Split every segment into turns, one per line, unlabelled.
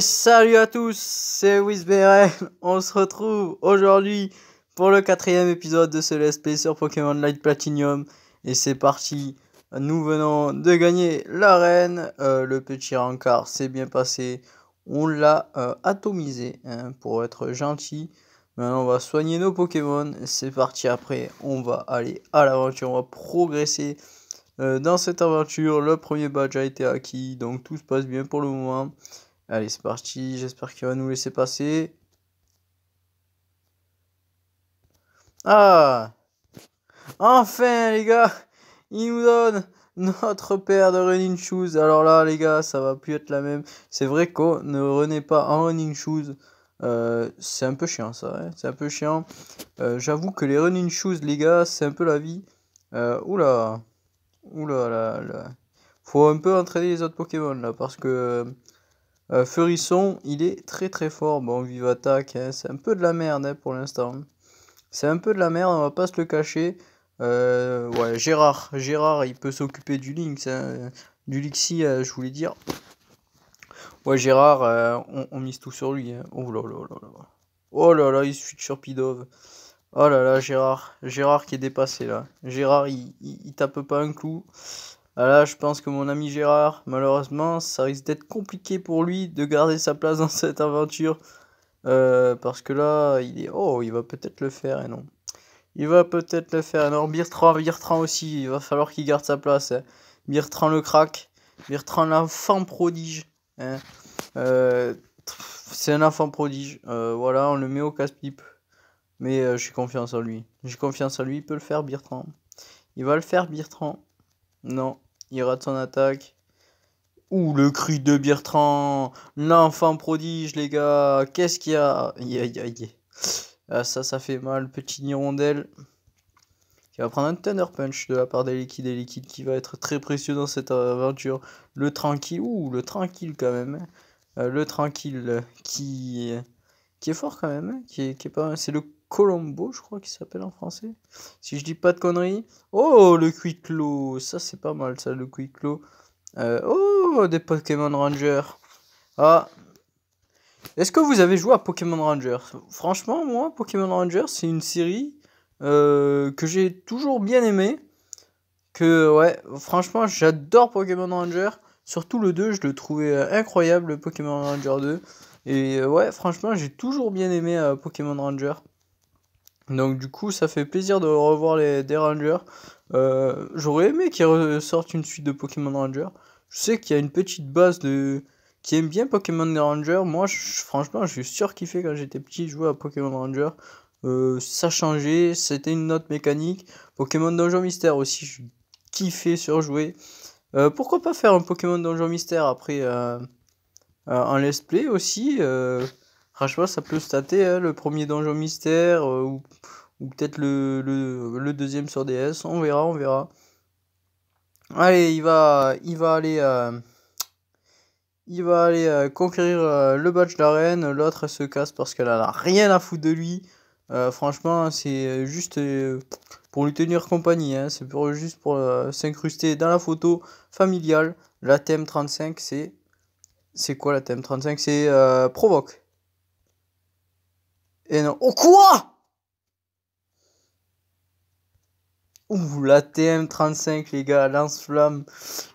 salut à tous, c'est Wizberel. On se retrouve aujourd'hui pour le quatrième épisode de ce Let's sur Pokémon Light Platinum. Et c'est parti, nous venons de gagner l'arène. Euh, le petit Rancard s'est bien passé. On l'a euh, atomisé hein, pour être gentil. Maintenant, on va soigner nos Pokémon. C'est parti après. On va aller à l'aventure. On va progresser euh, dans cette aventure. Le premier badge a été acquis. Donc, tout se passe bien pour le moment. Allez, c'est parti. J'espère qu'il va nous laisser passer. Ah Enfin, les gars Il nous donne notre paire de running shoes. Alors là, les gars, ça va plus être la même. C'est vrai qu'on ne renaît pas en running shoes. Euh, c'est un peu chiant, ça. Hein. c'est un peu chiant. Euh, j'avoue que les running shoes, les gars, c'est un peu la vie. Euh, oula Oula là, là Faut un peu entraîner les autres Pokémon, là, parce que... Euh, Feurisson, il est très très fort. Bon, vive attaque, hein. c'est un peu de la merde hein, pour l'instant. C'est un peu de la merde, on va pas se le cacher. Euh, ouais, Gérard, Gérard, il peut s'occuper du Lynx, hein. du Lixi, euh, je voulais dire. Ouais, Gérard, on, mise tout sur lui. Oh là là là là. Oh là là, il suit sur Pidov, Oh là là, Gérard. Gérard qui est dépassé là. Gérard, il, il tape pas un clou. Ah là, je pense que mon ami Gérard, malheureusement, ça risque d'être compliqué pour lui de garder sa place dans cette aventure. Euh, parce que là, il est. Oh, il va peut-être le faire, et non. Il va peut-être le faire. Et non, Birtrand, aussi, il va falloir qu'il garde sa place. Birtrand hein. le crack. Birtrand l'enfant prodige. Hein. Euh, c'est un enfant prodige. Euh, voilà, on le met au casse-pipe. Mais je j'ai confiance en lui. J'ai confiance en lui, il peut le faire, Birtrand. Il va le faire, Birtrand. Non, il rate son attaque. Ouh, le cri de Bertrand L'enfant prodige, les gars Qu'est-ce qu'il y a Aïe, ah, ça, ça fait mal. Petit hirondelle qui va prendre un Thunder Punch de la part des liquides et liquides qui va être très précieux dans cette aventure. Le tranquille, ouh, le tranquille quand même. Hein. Euh, le tranquille qui, qui est fort quand même. Hein, qui qui est pas, c'est le Colombo, je crois qu'il s'appelle en français. Si je dis pas de conneries. Oh, le Quicklo Ça, c'est pas mal, ça, le Quicklo. Euh, oh, des Pokémon Rangers. Ah. Est-ce que vous avez joué à Pokémon Rangers Franchement, moi, Pokémon Rangers, c'est une série euh, que j'ai toujours bien aimée. Que, ouais, franchement, j'adore Pokémon Rangers. Surtout le 2, je le trouvais euh, incroyable, Pokémon Ranger 2. Et ouais, franchement, j'ai toujours bien aimé Pokémon Ranger. Donc du coup, ça fait plaisir de revoir les Derangers. Euh, j'aurais aimé qu'ils ressortent une suite de Pokémon Ranger. Je sais qu'il y a une petite base de qui aime bien Pokémon Ranger. Moi, franchement, je suis sûr quand j'étais petit, jouer à Pokémon Ranger. Euh, ça changeait, c'était une note mécanique. Pokémon Donjon Mystère aussi, je kiffé surjouer. jouer euh, pourquoi pas faire un Pokémon Donjon Mystère après un let's play aussi Franchement, ça peut se hein, le premier donjon mystère euh, ou, peut-être le, deuxième sur DS. On verra, on verra. Allez, il va, il va aller, euh, il va aller euh, conquérir le badge d'arène. L'autre se casse parce qu'elle a rien à foutre de lui. franchement, c'est juste pour lui tenir compagnie. Hein. c'est juste pour s'incruster dans la photo familiale. La thème 35, c'est. C'est quoi la thème 35 C'est provoque. Et non. Oh quoi Ouh, la TM35, les gars, lance-flamme.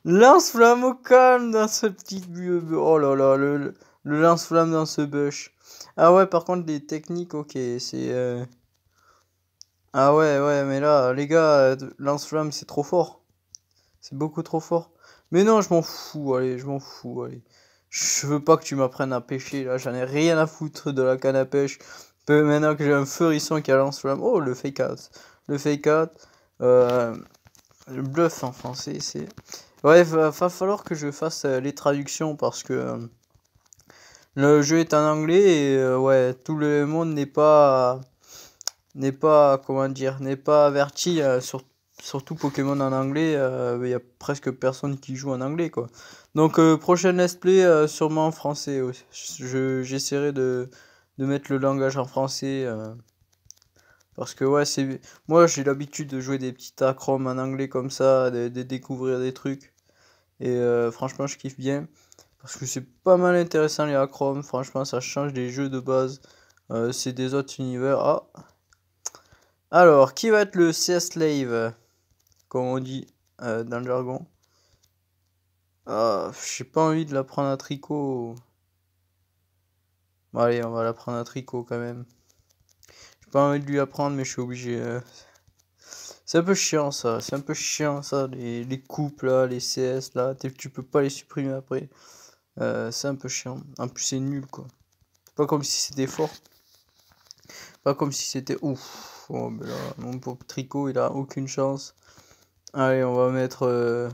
Lance-flamme au calme dans ce petit... Oh là là, le, lance-flamme dans ce bush. Ah ouais, par contre, les techniques, ok, c'est... Euh, ah ouais, ouais, mais là, les gars, euh, lance-flamme, c'est trop fort. C'est beaucoup trop fort. Mais non, je m'en fous, allez, je m'en fous, allez. Je veux pas que tu m'apprennes à pêcher, là, j'en ai rien à foutre de la canne à pêche maintenant que j'ai un feurisson qui a lance le Oh, le fake out. Le fake out. Euh, le bluff en français, c'est. Ouais, va, falloir que je fasse euh, les traductions parce que. Euh, le jeu est en anglais et ouais, tout le monde n'est pas. n'est pas. comment dire. n'est pas averti sur surtout Pokémon en anglais, il ya y a presque personne qui joue en anglais quoi. Donc prochain prochaine let's play sûrement en français. J'essaierai de de mettre le langage en français. Euh, parce que ouais, c'est moi j'ai l'habitude de jouer des petits acromes en anglais comme ça, de, découvrir des trucs. Et euh, franchement, je kiffe bien. Parce que c'est pas mal intéressant les acromes. Franchement, ça change des jeux de base. Euh, c'est des autres univers. Ah. Alors, qui va être le CS Slave Comme on dit dans le jargon. Ah, j'ai pas envie de la prendre à tricot allez, on va la prendre à tricot quand même. J'ai pas envie de lui apprendre, mais je suis obligé. Euh. C'est un peu chiant ça, c'est un peu chiant ça, les, les coupes là, les CS là, tu peux pas les supprimer après. Euh, c'est un peu chiant. En plus, c'est nul quoi. Pas comme si c'était fort. Pas comme si c'était ouf. Oh, mon pauvre tricot, il a aucune chance. Allez, on va mettre. Euh,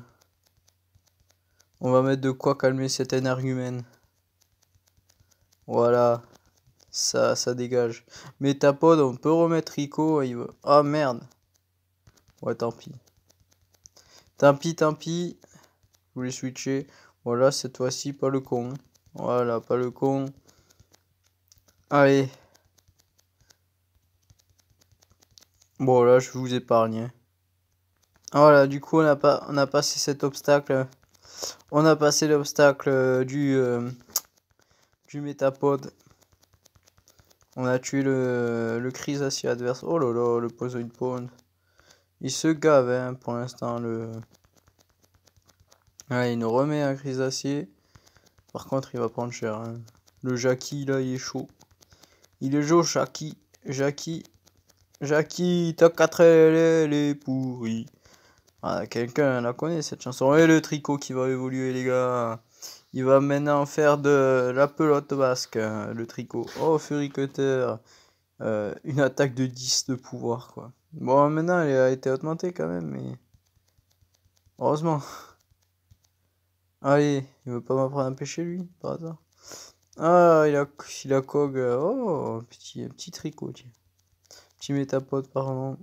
on va mettre de quoi calmer cet énergumène. Voilà. Ça, ça dégage. Métapode, on peut remettre Rico. Ah merde. Ouais, tant pis. Tant pis, tant pis. Je voulais switcher. Voilà, cette fois-ci, pas le con. Voilà, pas le con. Allez. Bon, là, je vous épargne. Hein. Voilà, du coup, on a, pas, on a passé cet obstacle. On a passé l'obstacle euh, du... Euh, métapode. On a tué le, le Chrysacier adverse. Oh là là, le Poison Pond. Il se gave hein, pour l'instant. le. il nous remet un Chrysacier. Par contre, il va prendre cher. Hein. Le Jackie, là, il est chaud. Il est chaud, Jackie. Jackie. Jackie, ta 4 elle est Ah, quelqu'un la connaît cette chanson. Et le tricot qui va évoluer, les gars. Il va maintenant faire de la pelote basque, hein, le tricot. Oh, Fury Cutter euh, une attaque de 10 de pouvoir, quoi. Bon, maintenant, elle a été augmentée quand même, mais... Heureusement. Allez, il veut pas m'apprendre à pêcher, lui, par hasard. Ah, il a, il a cog, Oh, petit, petit tricot, tiens. Petit métapode, par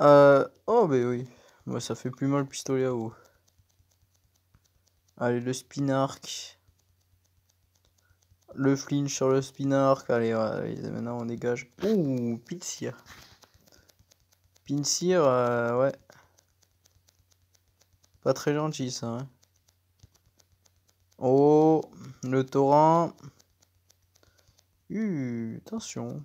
Euh, oh, ben oui. Moi, ça fait plus mal le pistolet à eau. Allez, le spin Le flinch sur le spin Allez, maintenant on dégage. Ouh, Pinsir. Pinsir, euh, ouais. Pas très gentil ça. Hein. Oh, le torrent. Uh, attention.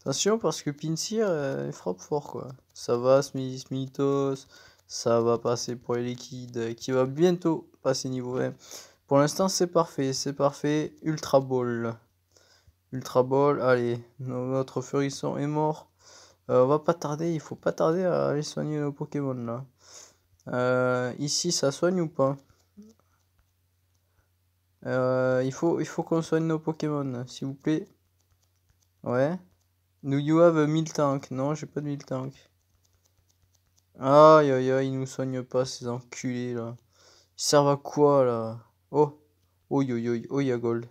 Attention parce que Pinsir, euh, il frappe fort quoi. Ça va, Smithos ça va passer pour les liquides qui va bientôt passer niveau 1. Pour l'instant, c'est parfait, c'est parfait. Ultra Ball. Ultra Ball, allez, notre Furisson est mort. Euh, on va pas tarder, il faut pas tarder à aller soigner nos Pokémon là. Euh, ici, ça soigne ou pas euh, Il faut, il faut qu'on soigne nos Pokémon, s'il vous plaît. Ouais. Do you have 1000 tanks Non, j'ai pas de 1000 tanks. Aïe aïe aïe, ils nous soignent pas ces enculés là. Ils servent à quoi là Oh Oh yo yo oh y'a gold.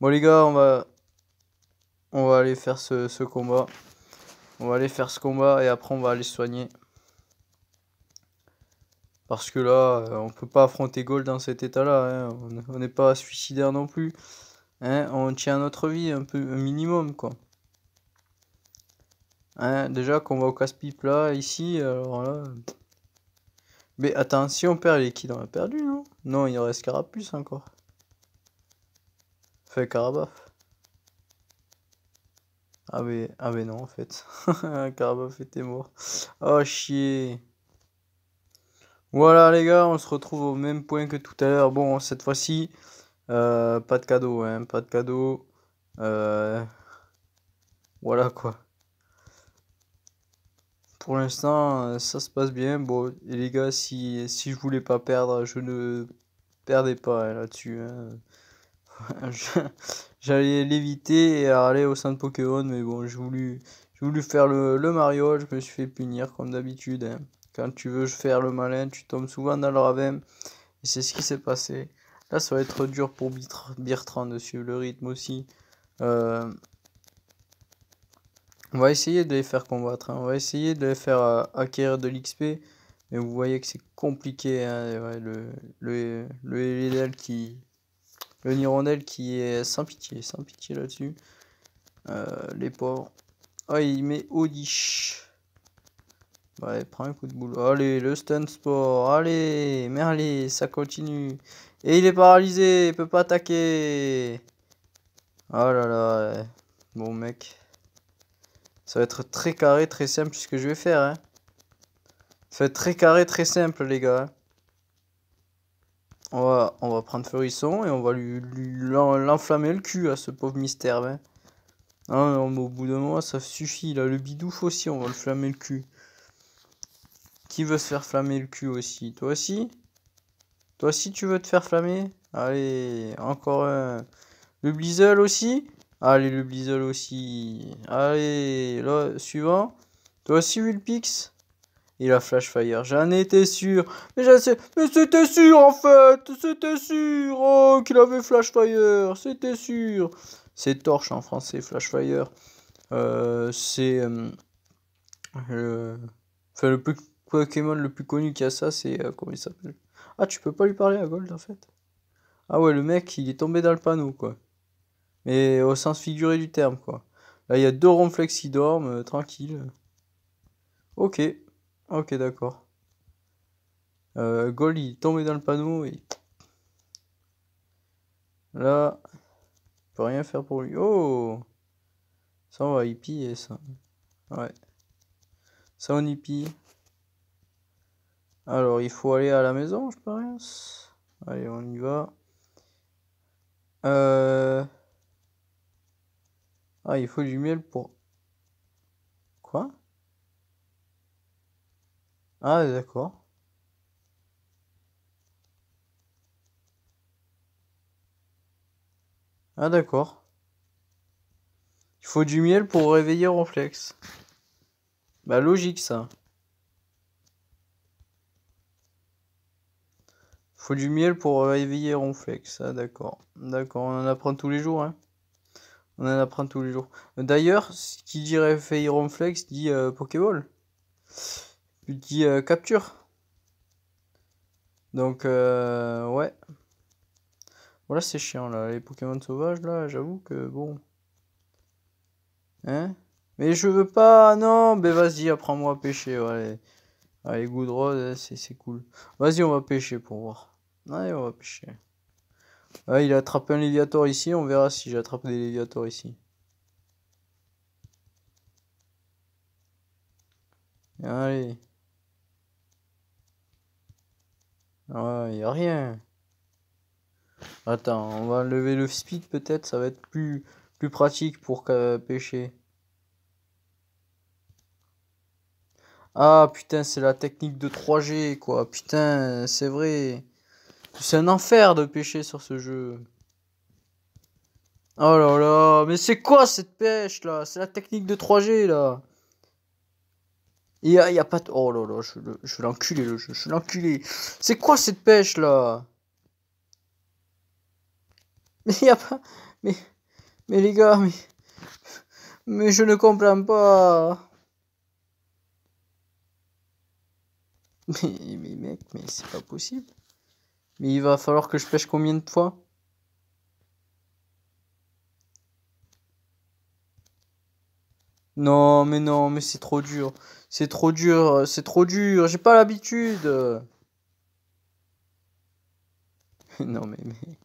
Bon les gars, on va on va aller faire ce, combat. On va aller faire ce combat et après on va aller soigner. Parce que là, euh, on peut pas affronter Gold dans cet état-là. Hein. On n'est pas suicidaire non plus. Hein. On tient notre vie un peu un minimum quoi. Hein, déjà qu'on va au casse-pipe là, ici, alors là... Mais attention si on perd les qui on a perdu, non Non, il reste Carapuce encore. Fait Carabaf. Ah, ah mais, non en fait. Carabaf était mort. Oh chier. Voilà les gars, on se retrouve au même point que tout à l'heure. Bon, cette fois-ci, euh, pas de cadeau, hein, pas de cadeau. Euh, voilà quoi pour l'instant, euh, ça se passe bien. Bon, les gars, si, si je voulais pas perdre, je ne perdais pas hein, là-dessus. Hein. J'allais l'éviter et aller au sein de Pokémon, mais bon, j'ai voulu, voulu faire le, Mario, je me suis fait punir comme d'habitude. Hein. Quand tu veux faire le malin, tu tombes souvent dans le ravin. Et c'est ce qui s'est passé. Là, ça va être dur pour Bertrand de suivre le rythme aussi. Euh, on va essayer de les faire combattre, hein. on va essayer de les faire euh, acquérir de l'XP, mais vous voyez que c'est compliqué, hein, le, le, qui... Le Nirondel qui est sans pitié, sans pitié là-dessus. Euh, les pauvres. Oh, ah, il met Odish. Ouais, prends un coup de boule. Allez, le stun sport. Allez, Merlé, ça continue. Et il est paralysé, il peut pas attaquer. Oh là là. Bon mec, ça va être très carré, très simple ce que je vais faire. Hein. Ça va être très carré, très simple les gars. On va, on va prendre Fleurisson et on va lui, l'enflammer le cul à ce pauvre mystère. Hein. Non, mais au bout de moi, ça suffit. Là, le bidouf aussi, on va le flammer le cul. Qui veut se faire flammer le cul aussi Toi aussi Toi aussi tu veux te faire flammer Allez, encore un. Le Blizzle aussi Allez, le Blizzle aussi. Allez, là, suivant. Toi aussi, Wilpix Il a Flash Fire. J'en étais sûr. Mais, Mais c'était sûr, en fait. C'était sûr oh, qu'il avait Flash Fire. C'était sûr. C'est torche en français, Flash Fire. Euh, c'est... Euh, le... le plus... Pokémon le plus connu qui a ça, c'est... Euh, comment il s'appelle Ah, tu peux pas lui parler à Gold, en fait. Ah ouais, le mec, il est tombé dans le panneau, quoi. Mais au sens figuré du terme, quoi. Là, il y a deux ronflex qui dorment, euh, tranquille. Ok. Ok, d'accord. Euh, Gol, il est tombé dans le panneau et... Là, il peut rien faire pour lui. Oh Ça, on va y et ça. Ouais. Ça, on hippie. Alors, il faut aller à la maison, je pense. Allez, on y va. Euh... Ah, il faut du miel pour... Quoi Ah, d'accord. Ah, d'accord. Il faut du miel pour réveiller Ronflex. Bah, logique, ça. faut du miel pour réveiller Ronflex. Ah, d'accord. D'accord, on en apprend tous les jours, hein. On en apprend tous les jours. D'ailleurs, ce qui dirait Flex dit euh, Pokéball. Il dit euh, capture. Donc, euh, ouais. Voilà, c'est chiant là. Les Pokémon sauvages là, j'avoue que bon. Hein Mais je veux pas. Non, mais vas-y, apprends-moi à pêcher. Ouais. Allez, Goodrod, euh, c'est cool. Vas-y, on va pêcher pour voir. Allez, on va pêcher. Ah, il a attrapé un Léviator ici, on verra si j'attrape des Léviators ici. Allez. Ouais, il a rien. Attends, on va lever le speed peut-être, ça va être plus, plus pratique pour pêcher. Ah putain, c'est la technique de 3G quoi, putain, c'est vrai. C'est un enfer de pêcher sur ce jeu. Oh là là, mais c'est quoi cette pêche là C'est la technique de 3G là. Il y a, y a, pas... Oh là là, je, je vais le jeu, je vais l'enculer. C'est quoi cette pêche là Mais il a pas... Mais... Mais les gars, mais... Mais je ne comprends pas. Mais, mais mec, mais c'est pas possible. Mais il va falloir que je pêche combien de fois Non, mais non, mais c'est trop dur. C'est trop dur, c'est trop dur. J'ai pas l'habitude. non, mais, mais...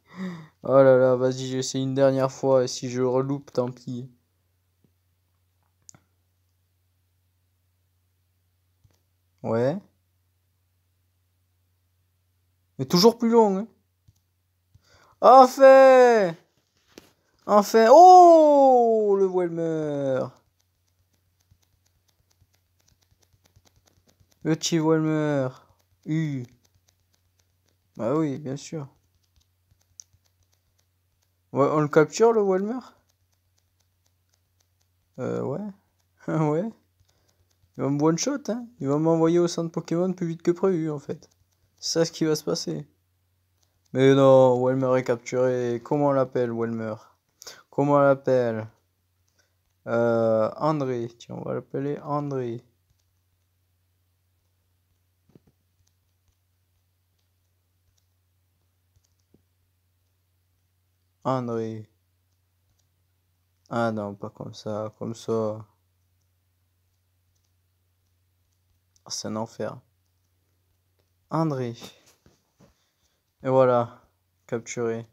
Oh là là, vas-y, j'essaie une dernière fois. Et si je reloupe, tant pis. Ouais toujours plus long. Hein. Enfin Enfin Oh Le voile Le petit voile Bah oui, bien sûr. on le capture le Walmer Euh ouais. ouais. Il va me one shot, hein. Il va m'envoyer au centre Pokémon plus vite que prévu en fait. C'est ce qui va se passer. Mais non, Welmer est capturé. Comment on l'appelle, Welmer Comment l'appelle euh, André. Tiens, on va l'appeler André. André. Ah non, pas comme ça, comme ça. Ah, c'est un enfer. André. Et voilà, capturé.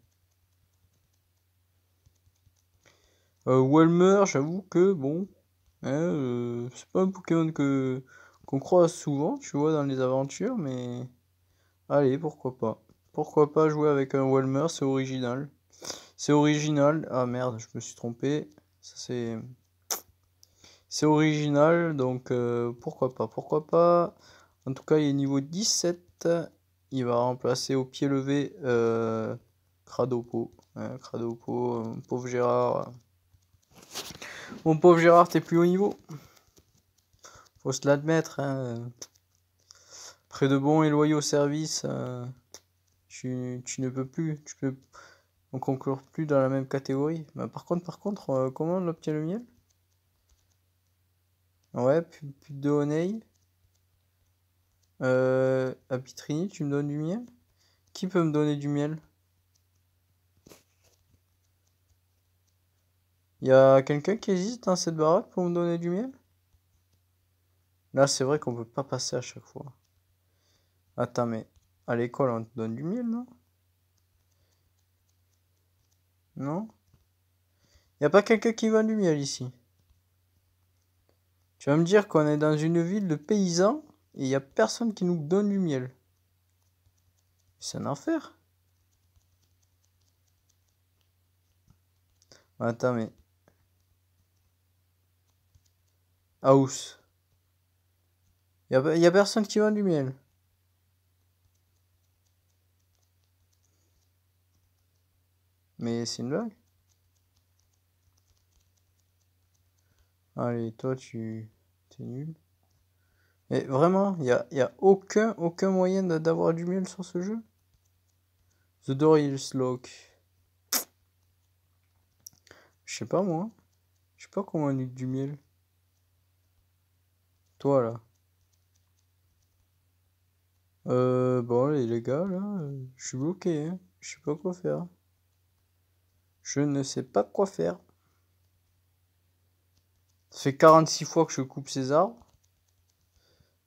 Euh, Walmer, j'avoue que bon, hein, euh, c'est pas un Pokémon que qu'on croise souvent, tu vois, dans les aventures, mais allez, pourquoi pas. Pourquoi pas jouer avec un Walmer, c'est original. C'est original. Ah merde, je me suis trompé. Ça c'est c'est original, donc euh, pourquoi pas, pourquoi pas. En tout cas, il est niveau 17 il va remplacer au pied levé euh, Cradopo. Euh, Cradopo, pauvre Gérard. Euh, mon pauvre Gérard, t'es plus haut niveau. Faut se l'admettre. Hein. Près de bons et loyaux services, euh, tu, tu, ne peux plus. Tu peux, on conclure plus dans la même catégorie. Bah, par contre, par contre, comment on obtient le miel Ouais, plus, plus de Honey. Euh, à tu me donnes du miel Qui peut me donner du miel Il y a quelqu'un qui hésite dans cette baraque pour me donner du miel Là, c'est vrai qu'on peut pas passer à chaque fois. Attends, mais à l'école, on te donne du miel, non Non Il a pas quelqu'un qui vend du miel ici. Tu vas me dire qu'on est dans une ville de paysans et il n'y a personne qui nous donne du miel. C'est un enfer. Attends, mais... House. Il n'y a, a, personne qui vend du miel. Mais c'est une blague. Allez, toi, tu... T'es nul. Mais vraiment, il n'y a, aucun, aucun moyen d'avoir du miel sur ce jeu. The door Lock. Je sais pas moi. Je sais pas comment on a du miel. Toi là. Euh, bon les gars là, je suis bloqué. Hein. Je sais pas quoi faire. Je ne sais pas quoi faire. Ça fait 46 fois que je coupe ces arbres.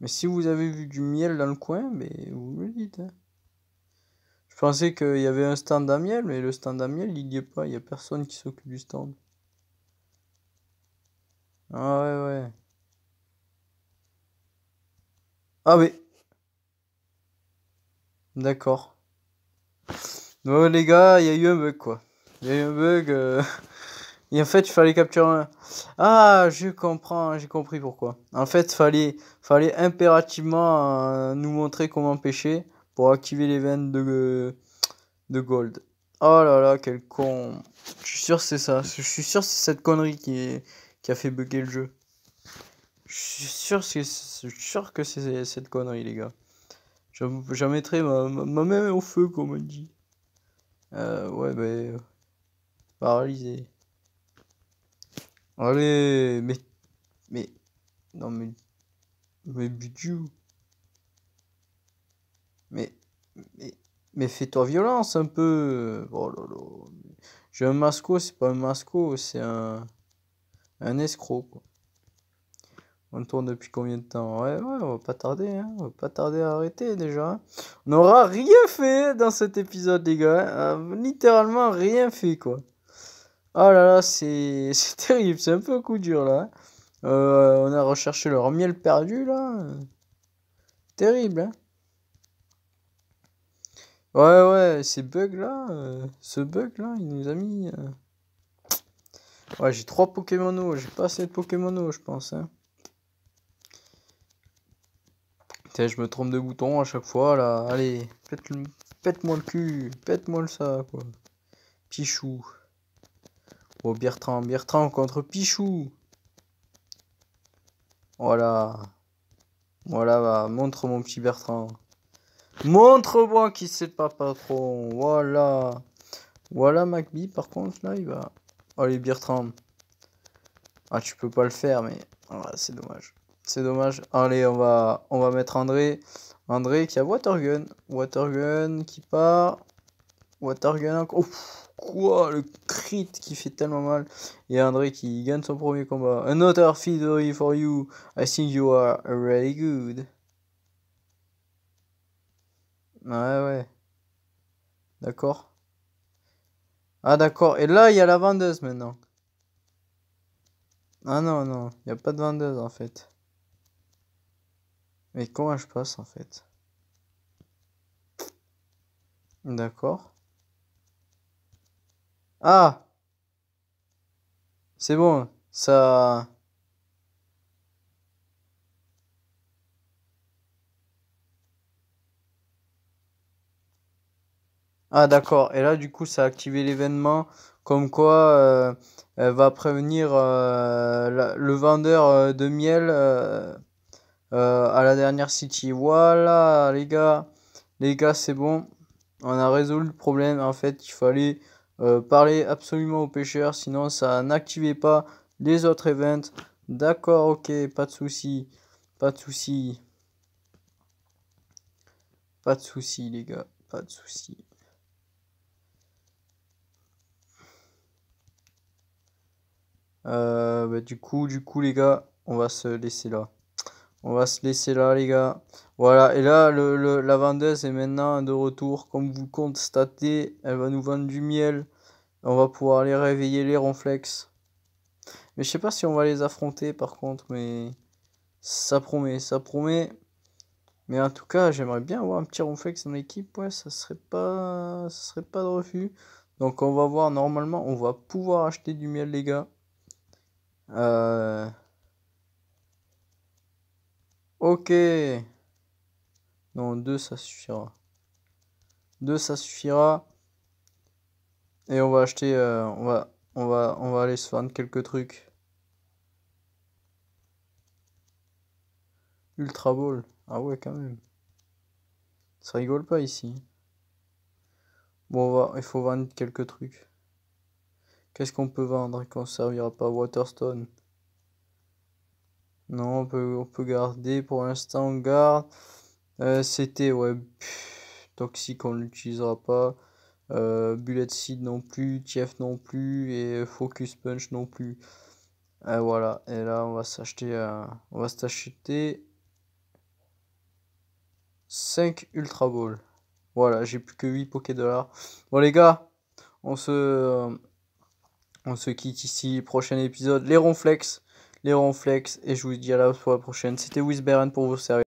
Mais si vous avez vu du miel dans le coin, mais ben, vous me le dites. Hein. Je pensais qu'il y avait un stand à miel, mais le stand à miel, il n'y est pas. Il n'y a personne qui s'occupe du stand. Ah ouais, ouais. Ah oui. D'accord. Bon les gars, il y a eu un bug quoi. Il y a eu un bug. Euh, et en fait, il fallait capturer un... Ah, je comprends, j'ai compris pourquoi. En fait, fallait, fallait impérativement euh, nous montrer comment pêcher pour activer les veines de, de gold. Oh là là, quel con. Je suis sûr c'est ça. Je suis sûr c'est cette connerie qui, a fait bugger le jeu. Je suis sûr, que c'est cette connerie, les gars. je mettrai ma... ma, main au feu, comme on dit. Euh, ouais, bah... Paralysé. Allez, mais... Mais... Non, mais... Mais Bijou. Mais... Mais... fais-toi violence un peu Oh là là... J'ai un masco, c'est pas un masco, c'est un... Un escroc, quoi. On tourne depuis combien de temps ouais, ouais, on va pas tarder, hein. on va pas tarder à arrêter déjà. Hein. On n'aura rien fait dans cet épisode, les gars. Hein. Littéralement rien fait, quoi. Oh là là, c'est terrible, c'est un peu coup dur là. Euh, on a recherché leur miel perdu là. Terrible. Hein ouais, ouais, ces bugs là, euh, ce bug là, il nous a mis. Euh, ouais, j'ai trois Pokémon j'ai pas assez de Pokémon je pense. Hein. Putain, je me trompe de bouton à chaque fois là. Allez, pète-moi le, cul, pète-moi le ça quoi. Pichou. Oh, Bertrand, Bertrand contre Pichou. Voilà. Voilà, va. montre mon petit Bertrand. Montre-moi qui sait pas trop. Voilà. Voilà, McBee, par contre, là, il va... Allez, Bertrand. Ah, tu peux pas le faire, mais... Ah, c'est dommage. C'est dommage. Allez, on va, on va mettre André. André qui a Watergun. Watergun qui part. Watergun encore. Oh, quoi le crit qui fait tellement mal et André qui gagne son premier combat. Another victory for you. I think you are really good. Ouais ouais. D'accord. Ah d'accord. Et là il y a la vendeuse maintenant. Ah non non, il n'y a pas de vendeuse en fait. Mais comment je passe en fait D'accord. Ah C'est bon, ça... Ah d'accord, et là du coup ça a activé l'événement comme quoi euh, elle va prévenir euh, le vendeur euh, de miel à la dernière city. Voilà les gars, les gars c'est bon, on a résolu le problème en fait il fallait euh, parlez absolument aux pêcheurs, sinon ça n'activez pas les autres events. D'accord, ok, pas de souci, pas de souci, pas de souci les gars, pas de souci. Euh, bah, du coup, du coup les gars, on va se laisser là. On va se laisser là, les gars. Voilà, et là, le, la vendeuse est maintenant de retour. Comme vous constatez, elle va nous vendre du miel. On va pouvoir aller réveiller les ronflex. Mais je sais pas si on va les affronter, par contre, mais... Ça promet, ça promet. Mais en tout cas, j'aimerais bien avoir un petit ronflex dans l'équipe. Ouais, ça serait pas... Ça serait pas de refus. Donc on va voir, normalement, on va pouvoir acheter du miel, les gars. Euh... Ok. Non, 2 ça suffira. 2 ça suffira. Et on va acheter. Euh, on, va, on, va, on va aller se vendre quelques trucs. Ultra Ball. Ah ouais, quand même. Ça rigole pas ici. Bon, on va, il faut vendre quelques trucs. Qu'est-ce qu'on peut vendre qu'on servira pas Waterstone. Non, on peut, on peut garder. Pour l'instant, on garde. Euh, c'était, ouais, toxique, on l'utilisera pas. Euh, bullet Seed non plus, tief non plus, et Focus Punch non plus. Euh, voilà, et là, on va s'acheter. on va s'acheter 5 Ultra Ball. Voilà, j'ai plus que 8 Dollars. Bon, les gars, on se. On se quitte ici. Prochain épisode, les ronflex les ronflex, et je vous dis à la fois prochaine. C'était Wizberan pour vous servir.